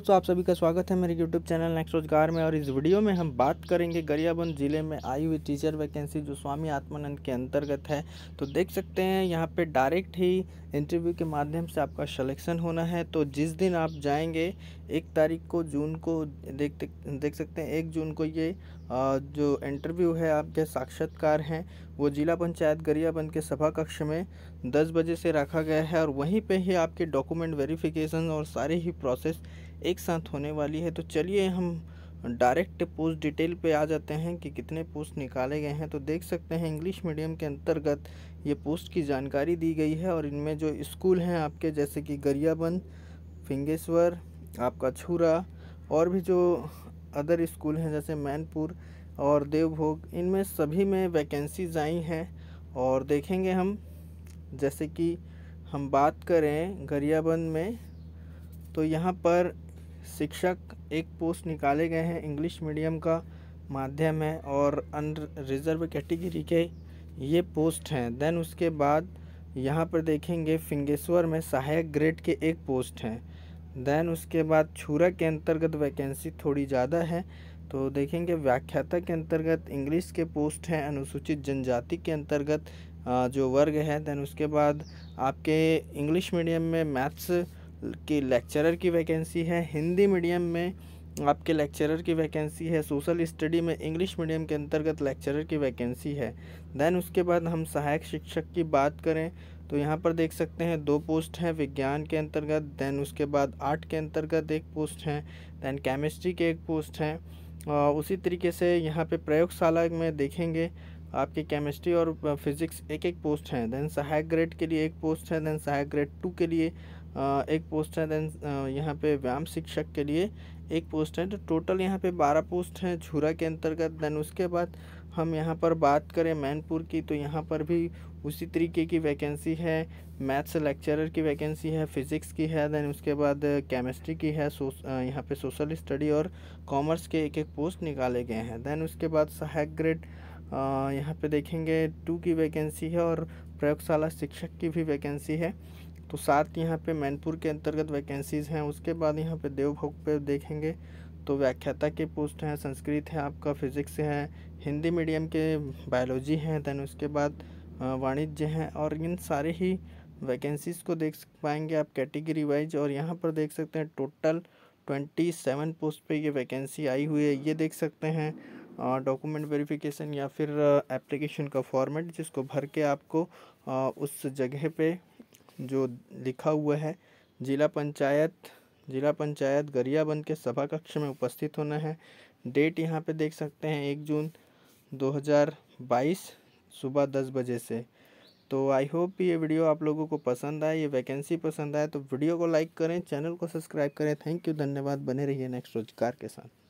दोस्तों तो आप सभी का स्वागत है मेरे YouTube चैनल नेक्स्ट रोजगार में और इस वीडियो में हम बात करेंगे गरियाबंद ज़िले में आई हुई टीचर वैकेंसी जो स्वामी आत्मानंद के अंतर्गत है तो देख सकते हैं यहाँ पे डायरेक्ट ही इंटरव्यू के माध्यम से आपका सिलेक्शन होना है तो जिस दिन आप जाएंगे एक तारीख को जून को देख देख सकते हैं एक जून को ये जो इंटरव्यू है आपके साक्षात्कार हैं वो जिला पंचायत गरियाबंद के सभा कक्ष में 10 बजे से रखा गया है और वहीं पे ही आपके डॉक्यूमेंट वेरिफिकेशन और सारे ही प्रोसेस एक साथ होने वाली है तो चलिए हम डायरेक्ट पोस्ट डिटेल पे आ जाते हैं कि कितने पोस्ट निकाले गए हैं तो देख सकते हैं इंग्लिश मीडियम के अंतर्गत ये पोस्ट की जानकारी दी गई है और इनमें जो स्कूल हैं आपके जैसे कि गरियाबंद फिंगेश्वर आपका छूरा और भी जो अदर स्कूल हैं जैसे मैनपुर और देवभोग इनमें सभी में वैकेंसीज आई हैं और देखेंगे हम जैसे कि हम बात करें गरियाबंद में तो यहाँ पर शिक्षक एक पोस्ट निकाले गए हैं इंग्लिश मीडियम का माध्यम है और अन रिज़र्व कैटेगरी के ये पोस्ट हैं देन उसके बाद यहाँ पर देखेंगे फिंगेश्वर में सहायक ग्रेड के एक पोस्ट हैं देन उसके बाद छूरा के अंतर्गत वैकेंसी थोड़ी ज़्यादा है तो देखेंगे व्याख्याता के अंतर्गत इंग्लिश के पोस्ट हैं अनुसूचित जनजाति के अंतर्गत जो वर्ग है देन उसके बाद आपके इंग्लिश मीडियम में मैथ्स की लेक्चरर की वैकेंसी है हिंदी मीडियम में आपके लेक्चरर की वैकेंसी है सोशल स्टडी में इंग्लिश मीडियम के अंतर्गत लेक्चरर की वैकेंसी है देन उसके बाद हम सहायक शिक्षक की बात करें तो यहाँ पर देख सकते हैं दो पोस्ट हैं विज्ञान के अंतर्गत देन उसके बाद आर्ट के अंतर्गत एक पोस्ट है देन केमिस्ट्री के एक पोस्ट हैं उसी तरीके से यहाँ पे प्रयोगशाला में देखेंगे आपके केमिस्ट्री और फिज़िक्स एक एक पोस्ट हैं देन सहायक ग्रेड के लिए एक पोस्ट है देन सहायक ग्रेड टू के लिए एक पोस्ट है देन यहाँ पे व्यायाम शिक्षक के लिए एक पोस्ट है तो टोटल यहाँ पे बारह पोस्ट हैं झूरा के अंतर्गत देन उसके बाद हम यहाँ पर बात करें मैनपुर की तो यहाँ पर भी उसी तरीके की वैकेंसी है मैथ्स लेक्चरर की वैकेंसी है फिज़िक्स की है देन उसके बाद केमिस्ट्री की है सो यहाँ पे सोशल स्टडी और कॉमर्स के एक एक पोस्ट निकाले गए हैं देन उसके बाद सहायक ग्रेड यहाँ पे देखेंगे टू की वैकेंसी है और प्रयोगशाला शिक्षक की भी वैकेंसी है तो सात यहाँ पे मैनपुर के अंतर्गत वैकेंसीज़ हैं उसके बाद यहाँ पे देवभोग पे देखेंगे तो व्याख्याता के पोस्ट हैं संस्कृत है आपका फिज़िक्स है हिंदी मीडियम के बायोलॉजी हैं देन उसके बाद वाणिज्य हैं और इन सारे ही वैकेंसीज़ को देख पाएंगे आप कैटेगरी वाइज और यहाँ पर देख सकते हैं टोटल ट्वेंटी सेवन पोस्ट पे ये वैकेंसी आई हुई है ये देख सकते हैं डॉक्यूमेंट वेरिफिकेशन या फिर एप्लीकेशन का फॉर्मेट जिसको भर के आपको उस जगह पे जो लिखा हुआ है जिला पंचायत जिला पंचायत गरियाबंद के सभा कक्ष में उपस्थित होना है डेट यहाँ पे देख सकते हैं एक जून 2022 सुबह दस बजे से तो आई होप ये वीडियो आप लोगों को पसंद आए ये वैकेंसी पसंद आए तो वीडियो को लाइक करें चैनल को सब्सक्राइब करें थैंक यू धन्यवाद बने रहिए नेक्स्ट रोजगार के साथ